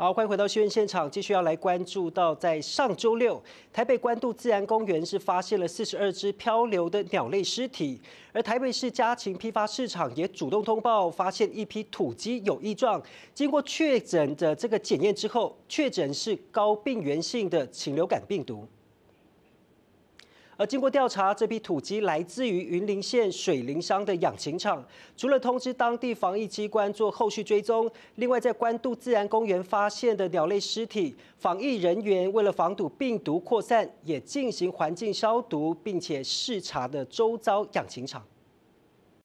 好，欢迎回到新闻现场，继续要来关注到，在上周六，台北关渡自然公园是发现了四十二只漂流的鸟类尸体，而台北市家禽批发市场也主动通报，发现一批土鸡有异状，经过确诊的这个检验之后，确诊是高病原性的禽流感病毒。而经过调查，这批土鸡来自于云林县水林乡的养禽场。除了通知当地防疫机关做后续追踪，另外在关渡自然公园发现的鸟类尸体，防疫人员为了防堵病毒扩散，也进行环境消毒，并且视察的周遭养禽场。